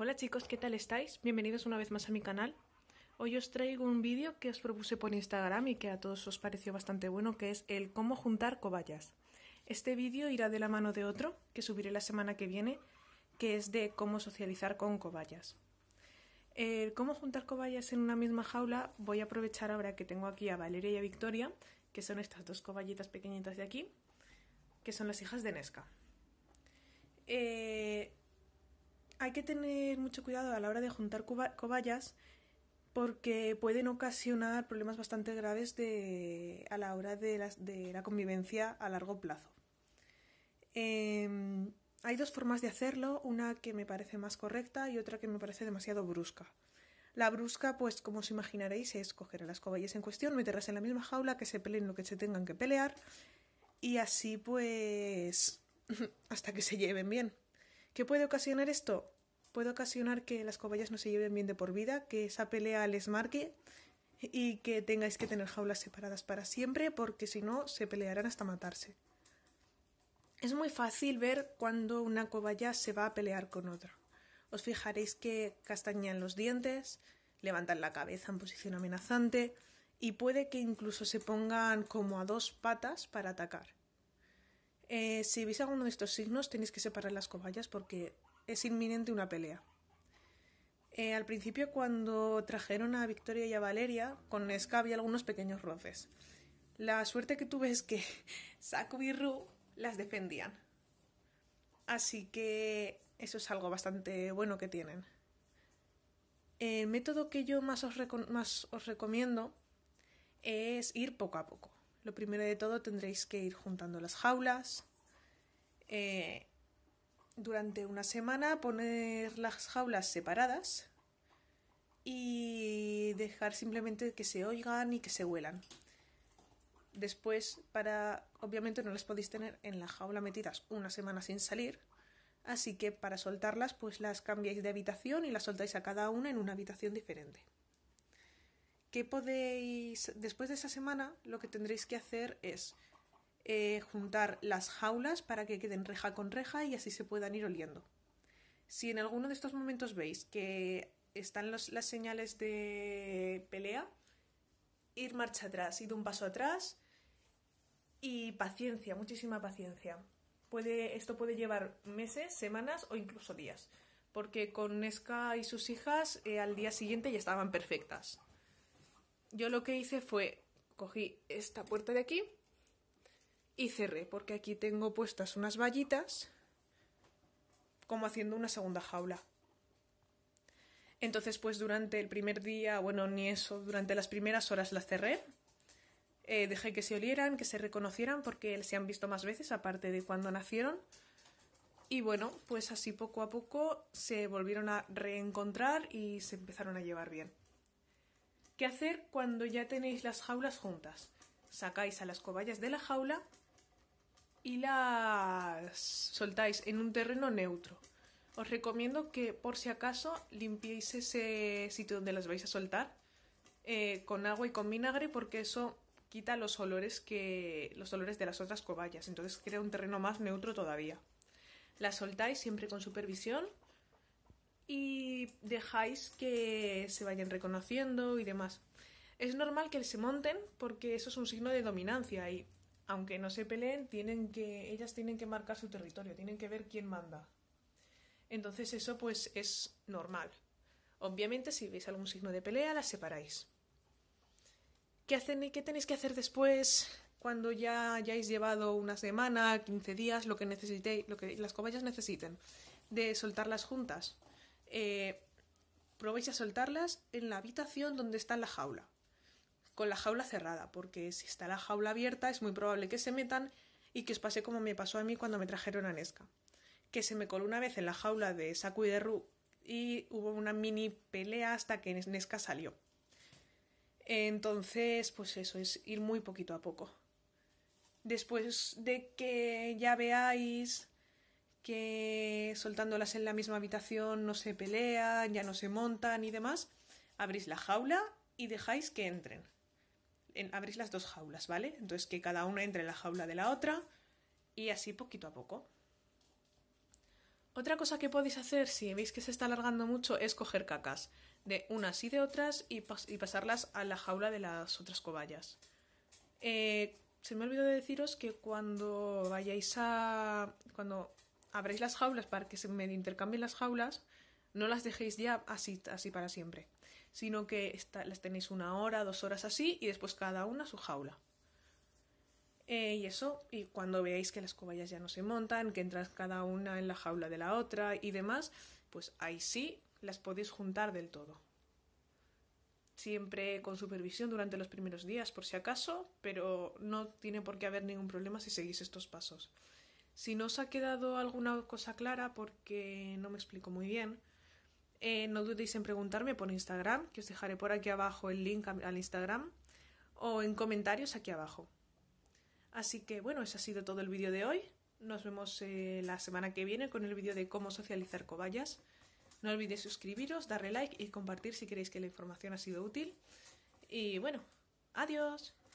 Hola chicos, ¿qué tal estáis? Bienvenidos una vez más a mi canal. Hoy os traigo un vídeo que os propuse por Instagram y que a todos os pareció bastante bueno, que es el cómo juntar cobayas. Este vídeo irá de la mano de otro, que subiré la semana que viene, que es de cómo socializar con cobayas. El cómo juntar cobayas en una misma jaula voy a aprovechar ahora que tengo aquí a Valeria y a Victoria, que son estas dos cobayitas pequeñitas de aquí, que son las hijas de Nesca. Eh, hay que tener mucho cuidado a la hora de juntar cobayas porque pueden ocasionar problemas bastante graves a la hora de la, convivencia a largo plazo. Em, hay dos formas de hacerlo, una que me parece más correcta y otra que me parece demasiado brusca. La brusca, pues como os imaginaréis, es coger a las cobayas en cuestión, meterlas en la misma jaula, que se peleen lo que se tengan que pelear y así pues hasta que se lleven bien. ¿Qué puede ocasionar esto? Puede ocasionar que las cobayas no se lleven bien de por vida, que esa pelea les marque y que tengáis que tener jaulas separadas para siempre porque si no se pelearán hasta matarse. Es muy fácil ver cuando una cobaya se va a pelear con otra. Os fijaréis que castañan los dientes, levantan la cabeza en posición amenazante y puede que incluso se pongan como a dos patas para atacar. Eh, si veis alguno de estos signos, tenéis que separar las cobayas porque es inminente una pelea. Eh, al principio, cuando trajeron a Victoria y a Valeria, con Esca había algunos pequeños roces. La suerte que tuve es que Saku y Ru las defendían. Así que eso es algo bastante bueno que tienen. El método que yo más os recomiendo es ir poco a poco. Lo primero de todo tendréis que ir juntando las jaulas. Eh, durante una semana poner las jaulas separadas y dejar simplemente que se oigan y que se huelan. Después, para obviamente no las podéis tener en la jaula metidas una semana sin salir, así que para soltarlas pues las cambiáis de habitación y las soltáis a cada una en una habitación diferente podéis, después de esa semana, lo que tendréis que hacer es eh, juntar las jaulas para que queden reja con reja y así se puedan ir oliendo. Si en alguno de estos momentos veis que están las señales de pelea, ir marcha atrás, ir un paso atrás y paciencia, muchísima paciencia. Puede, esto puede llevar meses, semanas o incluso días, porque con Nesca y sus hijas eh, al día siguiente ya estaban perfectas yo lo que hice fue cogí esta puerta de aquí y cerré, porque aquí tengo puestas unas vallitas como haciendo una segunda jaula. Entonces, pues durante el primer día, bueno, ni eso, durante las primeras horas las cerré. Eh, dejé que se olieran, que se reconocieran, porque se han visto más veces, aparte de cuando nacieron. Y bueno, pues así poco a poco se volvieron a reencontrar y se empezaron a llevar bien. ¿Qué hacer cuando ya tenéis las jaulas juntas? Sacáis a las cobayas de la jaula y las soltáis en un terreno neutro. Os recomiendo que por si acaso limpiéis ese sitio donde las vais a soltar eh, con agua y con vinagre porque eso quita los olores que los olores de las otras cobayas, entonces crea un terreno más neutro todavía. Las soltáis siempre con supervisión y dejáis que se vayan reconociendo y demás. Es normal que se monten porque eso es un signo de dominancia y aunque no se peleen, tienen que, ellas tienen que marcar su territorio, tienen que ver quién manda. Entonces eso pues es normal. Obviamente si veis algún signo de pelea, las separáis. ¿Qué, qué tenéis que hacer después cuando ya hayáis llevado una semana, 15 días, lo que necesitéis, lo que las cobayas necesiten? De soltarlas juntas. Eh, probéis a soltarlas en la habitación donde está la jaula, con la jaula cerrada, porque si está la jaula abierta es muy probable que se metan y que os pase como me pasó a mí cuando me trajeron a Nesca, que se me coló una vez en la jaula de Saku y de Ru y hubo una mini pelea hasta que Nesca salió. Entonces, pues eso, es ir muy poquito a poco. Después de que ya veáis que soltándolas en la misma habitación no se pelean, ya no se montan y demás, abrís la jaula y dejáis que entren. En, abrís las dos jaulas, ¿vale? Entonces que cada una entre en la jaula de la otra y así poquito a poco. Otra cosa que podéis hacer si veis que se está alargando mucho es coger cacas de unas y de otras y, pasarlas a la jaula de las otras cobayas. Eh, se me olvidó de deciros que cuando vayáis a. cuando Abréis las jaulas para que se me intercambien las jaulas, no las dejéis ya así, así para siempre, sino que las tenéis una hora, dos horas así y después cada una su jaula. Eh, y eso, y cuando veáis que las cobayas ya no se montan, que entras cada una en la jaula de la otra y demás, pues ahí sí las podéis juntar del todo. Siempre con supervisión durante los primeros días, por si acaso, pero no tiene por qué haber ningún problema si seguís estos pasos. Si no os ha quedado alguna cosa clara porque no me explico muy bien, eh, no dudéis en preguntarme por Instagram, que os dejaré por aquí abajo el link al Instagram, o en comentarios aquí abajo. Así que bueno, ese ha sido todo el vídeo de hoy. Nos vemos eh, la semana que viene con el vídeo de cómo socializar cobayas. No olvidéis suscribiros, darle like y compartir si queréis que la información ha sido útil. Y bueno, adiós.